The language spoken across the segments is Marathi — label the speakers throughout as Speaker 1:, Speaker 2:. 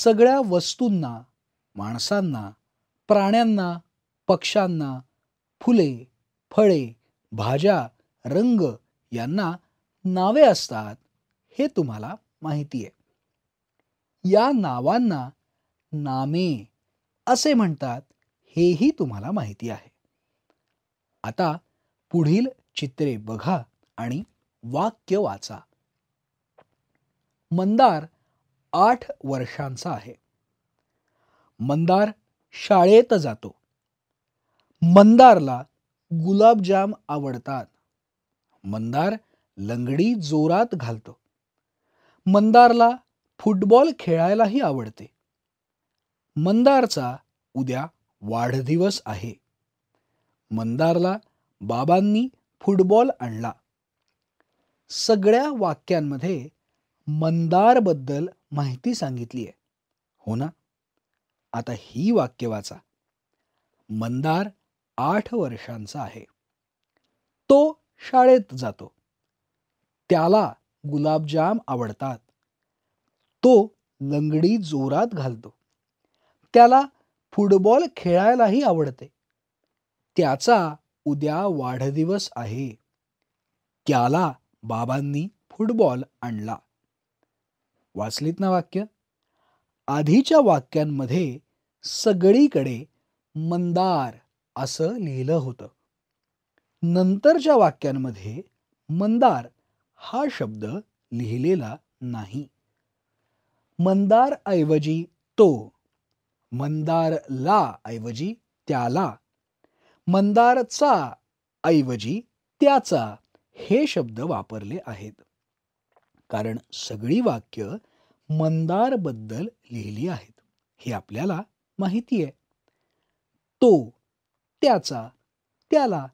Speaker 1: सगळ्या वस्तूंना माणसांना प्राण्यांना पक्ष्यांना फुले फळे भाज्या रंग यांना नावे असतात हे तुम्हाला माहिती आहे या नावांना नामे असे म्हणतात हेही तुम्हाला माहिती आहे आता पुढील चित्रे बघा आणि वाक्य वाचा मंदार आठ वर्षांचा आहे मंदार शाळेत जातो मंदारला गुलाबजाम आवडतात मंदार लंगडी जोरात घालतो मंदारला फुटबॉल खेळायलाही आवडते मंदारचा उद्या वाढदिवस आहे मंदारला बाबांनी फुटबॉल आणला सगळ्या वाक्यांमध्ये मंदारबद्दल माहिती सांगितली आहे हो ना आता ही वाक्य वाचा मंदार आठ वर्षांचा आहे तो शाळेत जातो त्याला गुलाबजाम आवडतात तो लंगडी जोरात घालतो त्याला फुटबॉल खेळायलाही आवडते त्याचा उद्या वाढदिवस आहे त्याला बाबांनी फुटबॉल आणला वाचलीत ना वाक्य आधीच्या वाक्यांमध्ये सगळीकडे मंदार असं लिहिलं होतं नंतरच्या वाक्यांमध्ये मंदार हा शब्द लिहिलेला नाही मंदार ऐवजी तो मंदार ला ऐवजी त्याला मंदारचा ऐवजी त्याचा हे शब्द वापरले आहेत कारण सगळी वाक्य मंदारबद्दल लिहिली आहेत हे आपल्याला माहिती आहे तो त्याचा त्याला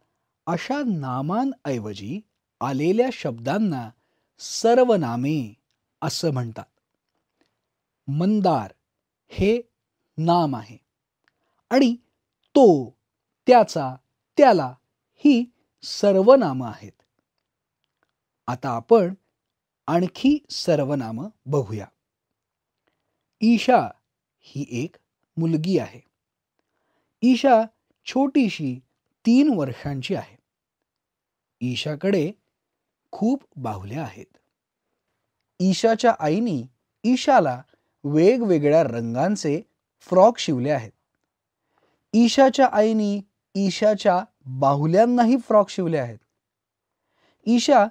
Speaker 1: अशा नामांऐवजी आलेल्या शब्दांना सर्वनामे असं म्हणतात मंदार हे नाम आहे आणि तो त्याचा त्याला ही सर्वनामं आहेत आता आपण आणखी सर्वनाम बघूया ईशा ही एक मुलगी आहे ईशा छोटीशी तीन वर्षांची आहे ईशाकडे खूप बाहुल्या आहेत ईशाच्या आईनी ईशाला वेगवेगळ्या रंगांचे फ्रॉक शिवले आहेत ईशाच्या आईनी ईशाच्या बाहुल्यांनाही फ्रॉक शिवले आहेत ईशा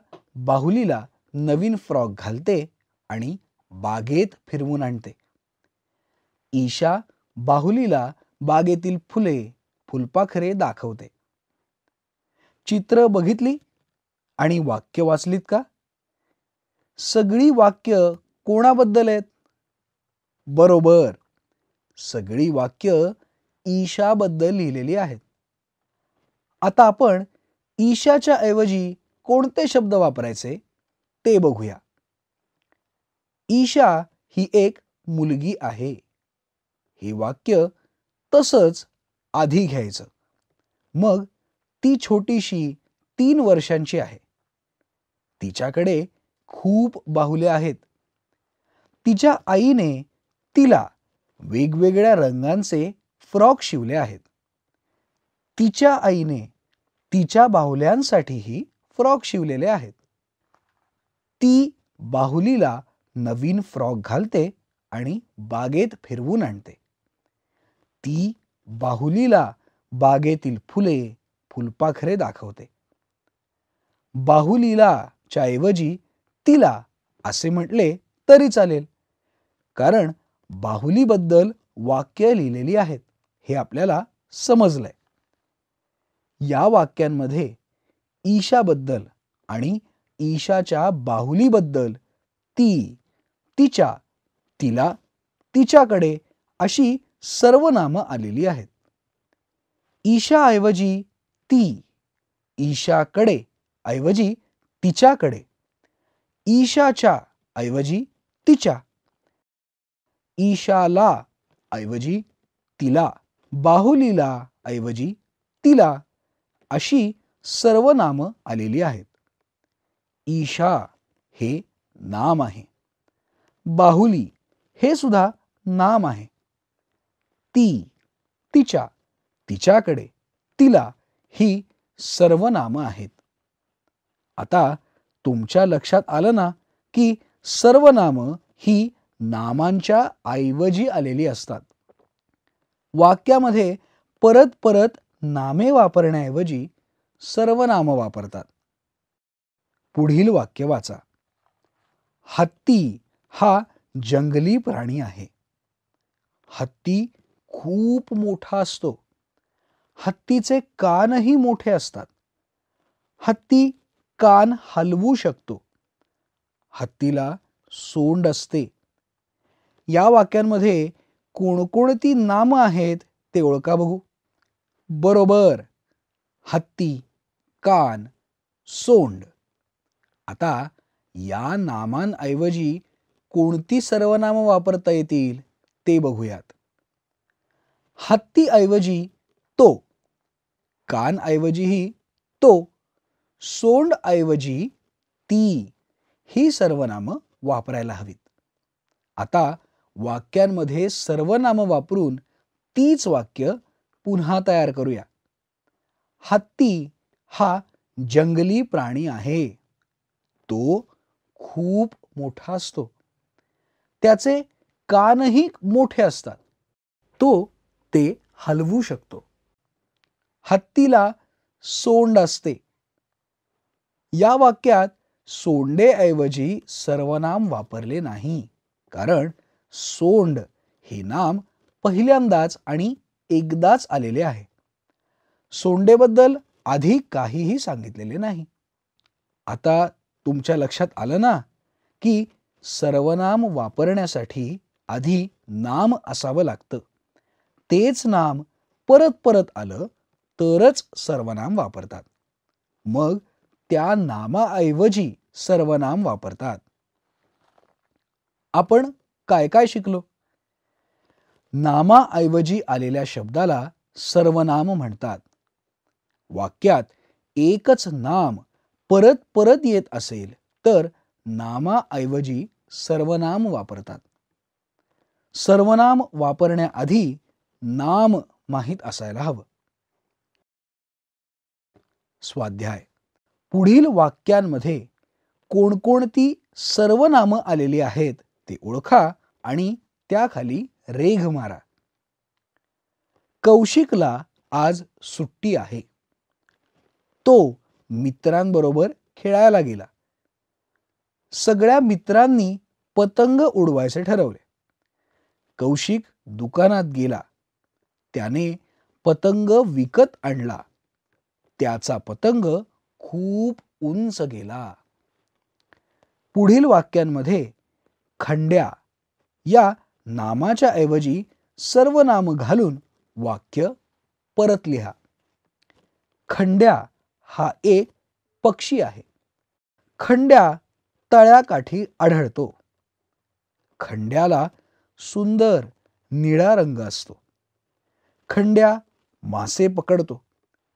Speaker 1: बाहुलीला नवीन फ्रॉक घालते आणि बागेत फिरवून आणते ईशा बाहुलीला बागेतील फुले फुलपाखरे दाखवते चित्र बघितली आणि वाक्य वाचलीत का सगळी वाक्य कोणाबद्दल आहेत बरोबर सगळी वाक्य ईशाबद्दल लिहिलेली आहेत आता आपण ईशाच्या ऐवजी कोणते शब्द वापरायचे ते बघूया ईशा ही एक मुलगी आहे हे वाक्य तसंच आधी घ्यायचं मग ती छोटीशी तीन वर्षांची आहे तिच्याकडे खूप बाहुले आहेत तिच्या आईने तिला वेगवेगळ्या रंगांचे फ्रॉक शिवले आहेत तिच्या आईने तिच्या बाहुल्यांसाठीही फ्रॉक शिवलेले आहेत ती बाहुलीला नवीन फ्रॉक घालते आणि बागेत फिरवून आणते ती बाहुलीला बागेतील फुले फुलपाखरे दाखवते बाहुलीला च्या ऐवजी तिला असे म्हटले तरी चालेल कारण बाहुलीबद्दल वाक्य लिहिलेली आहेत हे आपल्याला समजलंय या वाक्यांमध्ये ईशाबद्दल आणि ईशाच्या बाहुलीबद्दल ती तिच्या तिला तिच्याकडे अशी सर्व नामं आलेली आहेत ईशाऐवजी ती ईशाकडे ऐवजी तिच्याकडे ईशाच्या ऐवजी तिच्या ईशाला ऐवजी तिला बाहुलीला ऐवजी तिला अशी सर्व नामं आलेली आहेत ईशा हे नाम आहे बाहुली हे सुद्धा नाम आहे ती तिच्या तिच्याकडे तिला ही सर्व नामं आहेत आता तुमच्या लक्षात आलं ना की सर्व नामं ही नामांच्या ऐवजी आलेली असतात वाक्यामध्ये परत परत नामे वापरण्याऐवजी सर्व नामं वापरतात पुढील वाक्य वाचा हत्ती हा जंगली प्राणी आहे हत्ती खूप मोठा असतो हत्तीचे कानही मोठे असतात हत्ती कान हलवू शकतो हत्तीला सोंड असते या वाक्यांमध्ये कोणकोणती नामं आहेत ते ओळखा बघू बरोबर हत्ती कान सोंड आता या नामांऐवजी कोणती सर्वनामं वापरता येतील ते बघूयात हत्तीऐवजी तो कानऐवजीही तो सोंडऐवजी ती ही सर्वनामं वापरायला हवीत आता वाक्यांमध्ये सर्वनामं वापरून तीच वाक्य पुन्हा तयार करूया हत्ती हा जंगली प्राणी आहे तो खूप मोठा असतो त्याचे कानही मोठे असतात तो ते हलवू शकतो हत्तीला सोंड असते या वाक्यात सोंडेऐवजी सर्वनाम वापरले नाही कारण सोंड हे नाम पहिल्यांदाच आणि एकदाच आलेले आहे सोंडेबद्दल आधी काहीही सांगितलेले नाही आता तुमच्या लक्षात आलं ना की सर्वनाम वापरण्यासाठी आधी नाम असावं लागतं तेच नाम परत परत आलं तरच सर्वनाम वापरतात मग त्या नामाऐवजी सर्वनाम वापरतात आपण काय काय शिकलो नामाऐवजी आलेल्या शब्दाला सर्वनाम म्हणतात वाक्यात एकच नाम परत परत येत असेल तर नामाऐवजी सर्वनाम वापरतात सर्वनाम वापरण्याआधी नाम माहीत असायला हवं स्वाध्याय पुढील वाक्यांमध्ये कोणकोणती सर्व आलेली आहेत ते ओळखा आणि त्याखाली रेघ मारा कौशिकला आज सुट्टी आहे तो मित्रांबरोबर खेळायला गेला सगळ्या मित्रांनी पतंग उडवायचे ठरवले कौशिक दुकानात गेला त्याने पतंग विकत आणला त्याचा पतंग खूप उंच गेला पुढील वाक्यांमध्ये खंड्या या नामाच्या ऐवजी सर्व नाम घालून वाक्य परत लिहा खंड्या हा एक पक्षी आहे खंड्या तळ्याकाठी आढळतो खंड्याला सुंदर निळा रंग असतो खंड्या मासे पकडतो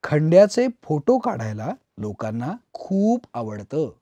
Speaker 1: खंड्याचे फोटो काढायला लोकांना खूप आवडतं